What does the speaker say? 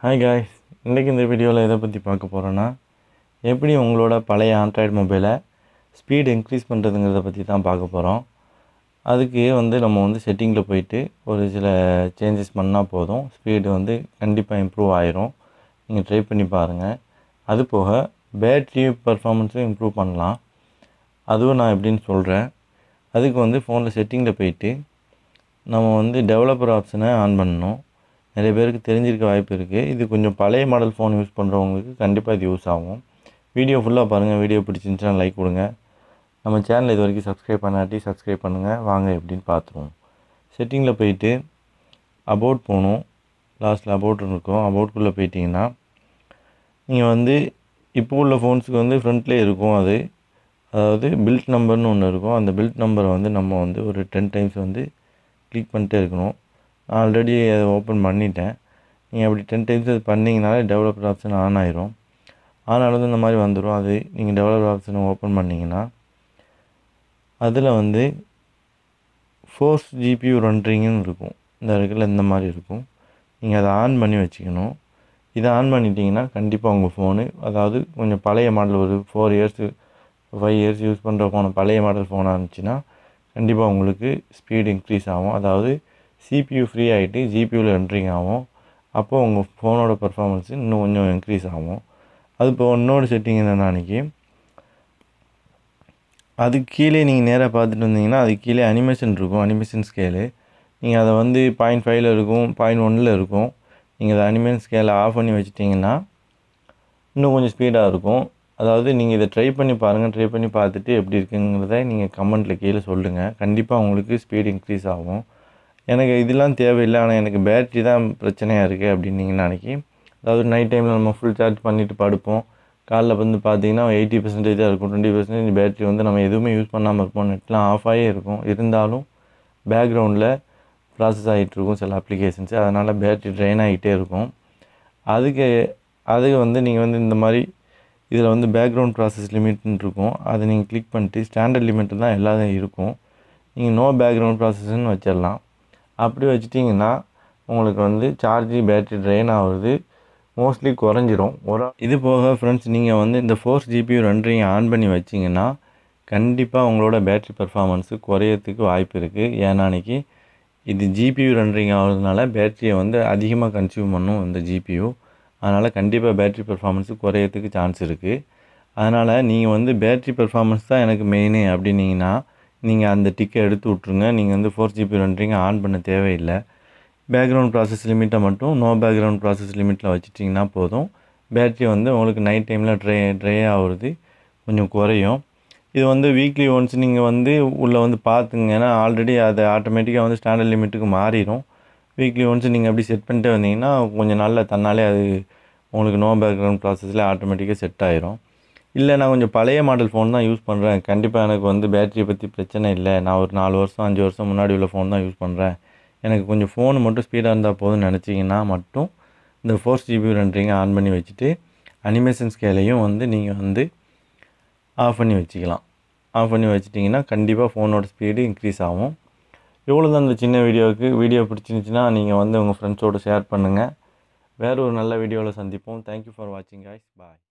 hi guys இன்றைக்கி இந்த வீடியோவில் எதை பற்றி பார்க்க போகிறோன்னா எப்படி உங்களோட பழைய ஆண்ட்ராய்டு மொபைலை ஸ்பீடு இன்க்ரீஸ் பண்ணுறதுங்கிறத பற்றி தான் பார்க்க போகிறோம் அதுக்கு வந்து நம்ம வந்து செட்டிங்கில் போயிட்டு ஒரு சில சேஞ்சஸ் பண்ணால் போதும் ஸ்பீடு வந்து கண்டிப்பாக இம்ப்ரூவ் ஆயிரும் நீங்கள் ட்ரை பண்ணி பாருங்கள் அது போக பேட்ரி பர்ஃபார்மன்ஸும் இம்ப்ரூவ் பண்ணலாம் அதுவும் நான் எப்படின்னு சொல்கிறேன் அதுக்கு வந்து ஃபோனில் செட்டிங்கில் போயிட்டு நம்ம வந்து டெவலப்பர் ஆப்ஷனை ஆன் பண்ணணும் நிறைய பேருக்கு தெரிஞ்சிருக்க வாய்ப்பு இருக்குது இது கொஞ்சம் பழைய மாடல் ஃபோன் யூஸ் பண்ணுறவங்களுக்கு கண்டிப்பாக இது யூஸ் ஆகும் வீடியோ ஃபுல்லாக பாருங்கள் வீடியோ பிடிச்சிருந்துச்சுன்னா லைக் கொடுங்க நம்ம சேனல் இது வரைக்கும் சப்ஸ்கிரைப் பண்ணாட்டி சப்ஸ்கிரைப் பண்ணுங்கள் வாங்க எப்படின்னு பார்த்துருவோம் செட்டிங்கில் போயிட்டு அபவுட் போகணும் லாஸ்ட்டில் அபவுட் இருக்கும் அபவுட்குள்ளே போயிட்டிங்கன்னா நீங்கள் வந்து இப்போ உள்ள ஃபோன்ஸுக்கு வந்து ஃப்ரண்ட்லேயே இருக்கும் அது அதாவது பில்ட் நம்பர்னு ஒன்று இருக்கும் அந்த பில்ட் நம்பரை வந்து நம்ம வந்து ஒரு டென் டைம்ஸ் வந்து கிளிக் பண்ணிட்டே இருக்கணும் ஆல்ரெடி அதை ஓப்பன் பண்ணிட்டேன் நீங்கள் அப்படி டென் டைம்ஸ் அது பண்ணிங்கனாலே டெவலப்பர் ஆப்ஷன் ஆன் ஆயிரும் ஆன் இந்த மாதிரி வந்துடும் அது நீங்கள் டெவலப்பர் ஆப்ஷனை ஓப்பன் பண்ணிங்கன்னா அதில் வந்து ஃபோர்ஸ் ஜிபியூ ரன்றிங்குன்னு இருக்கும் இந்த இடத்துல இந்த மாதிரி இருக்கும் நீங்கள் அதை ஆன் பண்ணி வச்சுக்கணும் இதை ஆன் பண்ணிட்டீங்கன்னா கண்டிப்பாக உங்கள் ஃபோனு அதாவது கொஞ்சம் பழைய மாடல் ஒரு four years five years use பண்ணுற ஃபோனை பழைய மாடல் ஃபோனாக இருந்துச்சுன்னா கண்டிப்பாக உங்களுக்கு ஸ்பீடு இன்க்ரீஸ் ஆகும் அதாவது சிபியூ ஃப்ரீ ஆகிட்டு ஜிபியூவில் என்ட்ரிங் ஆகும் அப்போது உங்கள் ஃபோனோட பர்ஃபாமன்ஸ் இன்னும் கொஞ்சம் இன்க்ரீஸ் ஆகும் அது இப்போ இன்னொரு செட்டிங் என்னென்னா அன்றைக்கி அதுக்கு கீழே நீங்கள் நேராக பார்த்துட்டு வந்தீங்கன்னா அது கீழே அனிமேஷன் இருக்கும் அனிமேஷன் ஸ்கேலு நீங்கள் அதை வந்து பாயிண்ட் ஃபைவ்ல இருக்கும் பாயிண்ட் ஒன்னில் இருக்கும் நீங்கள் அதை அனிமேஷன் ஸ்கேலை ஆஃப் பண்ணி வச்சுட்டிங்கன்னா இன்னும் கொஞ்சம் ஸ்பீடாக இருக்கும் அதாவது நீங்கள் இதை ட்ரை பண்ணி பாருங்கள் ட்ரை பண்ணி பார்த்துட்டு எப்படி இருக்குங்கிறத நீங்கள் கமெண்ட்டில் கீழே சொல்லுங்கள் கண்டிப்பாக உங்களுக்கு ஸ்பீடு இன்க்ரீஸ் ஆகும் எனக்கு இதெல்லாம் தேவையில்லை ஆனால் எனக்கு பேட்ரி தான் பிரச்சனையாக இருக்குது அப்படின்னீங்கன்னா நினைக்கி அதாவது நைட் டைமில் நம்ம ஃபுல் சார்ஜ் பண்ணிவிட்டு படுப்போம் காலைல வந்து பார்த்தீங்கன்னா எயிட்டி பர்சன்டேஜ் தான் இருக்கும் டுவெண்ட்டி பர்சன்டேஜ் பேட்ரி வந்து நம்ம எதுவுமே யூஸ் பண்ணாமல் இருப்போம் நெட்லாம் ஆஃப் ஆகியே இருக்கும் இருந்தாலும் பேக்ரவுண்டில் ப்ராசஸ் ஆகிட்டு இருக்கும் சில அப்ளிகேஷன்ஸ் அதனால் பேட்ரி ட்ரெயின் ஆகிட்டே இருக்கும் அதுக்கு அதுக்கு வந்து நீங்கள் வந்து இந்த மாதிரி இதில் வந்து பேக்ரவுண்ட் ப்ராசஸ் லிமிட்னு இருக்கும் அதை நீங்கள் கிளிக் பண்ணிட்டு ஸ்டாண்டர்ட் லிமிட்டு தான் எல்லாத்தையும் இருக்கும் நீங்கள் நோ பேக்ரவுண்ட் ப்ராசஸ்ன்னு வச்சிடலாம் அப்படி வச்சிட்டிங்கன்னா உங்களுக்கு வந்து சார்ஜி பேட்ரி ட்ரெயின் ஆகுது மோஸ்ட்லி குறைஞ்சிரும் ஒரு இது போக ஃப்ரெண்ட்ஸ் நீங்கள் வந்து இந்த ஃபோர் ஜிபி ரெண்டரையும் ஆன் பண்ணி வச்சிங்கன்னா கண்டிப்பாக உங்களோட பேட்ரி பர்ஃபாமன்ஸு குறையத்துக்கு வாய்ப்பு இருக்குது ஏன்னா அன்றைக்கி இது ஜிபியூ ரெண்டரிங் ஆகிறதுனால பேட்ரியை வந்து அதிகமாக கன்சியூம் பண்ணும் இந்த ஜிபியு அதனால் கண்டிப்பாக பேட்ரி பர்ஃபாமன்ஸு குறையத்துக்கு சான்ஸ் இருக்குது அதனால் நீங்கள் வந்து பேட்ரி பர்ஃபாமன்ஸ் தான் எனக்கு மெயினு அப்படின்னீங்கன்னா நீங்கள் அந்த டிக்கை எடுத்து விட்ருங்க நீங்கள் வந்து ஃபோர் ஜிபி பண்ணுறீங்க ஆன் பண்ண தேவையில்லை பேக்ரவுண்ட் ப்ராசஸ் லிமிட்டை மட்டும் நோ பேக்ரவுண்ட் ப்ராசஸ் லிமிட்டில் வச்சுட்டிங்கன்னா போதும் பேட்ரி வந்து உங்களுக்கு நைட் டைமில் ட்ரை ட்ரை ஆகுறது கொஞ்சம் குறையும் இது வந்து வீக்லி ஒன்ஸ் நீங்கள் வந்து உள்ளே வந்து பார்த்துங்க ஏன்னா ஆல்ரெடி அது ஆட்டோமேட்டிக்காக வந்து ஸ்டாண்டர்ட் லிமிட்டுக்கு மாறிடும் வீக்லி ஒன்ஸ் நீங்கள் அப்படி செட் பண்ணிட்டே வந்தீங்கன்னா கொஞ்சம் நாளில் தன்னாலே அது உங்களுக்கு நோ பேக்ரவுண்ட் ப்ராசஸில் ஆட்டோமேட்டிக்காக செட் ஆகிரும் இல்லை நான் கொஞ்சம் பழைய மாடல் ஃபோன் தான் யூஸ் பண்ணுறேன் கண்டிப்பாக எனக்கு வந்து பேட்டரியை பற்றி பிரச்சனை இல்லை நான் ஒரு நாலு வருஷம் அஞ்சு வருஷம் முன்னாடி உள்ள ஃபோன் தான் யூஸ் பண்ணுறேன் எனக்கு கொஞ்சம் ஃபோனு மட்டும் ஸ்பீடாக இருந்தால் போதும்னு நினச்சிங்கன்னா மட்டும் இந்த ஃபோர் ஜிபி ரெண்டரிங்க ஆன் பண்ணி வச்சுட்டு அனிமேஷன் ஸ்கேலையும் வந்து நீங்கள் வந்து ஆஃப் பண்ணி வச்சுக்கலாம் ஆஃப் பண்ணி வச்சிட்டிங்கன்னா கண்டிப்பாக ஃபோனோட ஸ்பீடு இன்க்ரீஸ் ஆகும் எவ்வளோ தான் இந்த சின்ன வீடியோவுக்கு வீடியோ பிடிச்சிருந்துச்சின்னா நீங்கள் வந்து உங்கள் ஃப்ரெண்ட்ஸோடு ஷேர் பண்ணுங்கள் வேறு ஒரு நல்ல வீடியோவில் சந்திப்போம் தேங்க்யூ ஃபார் வாட்சிங் காய்ஸ் பாய்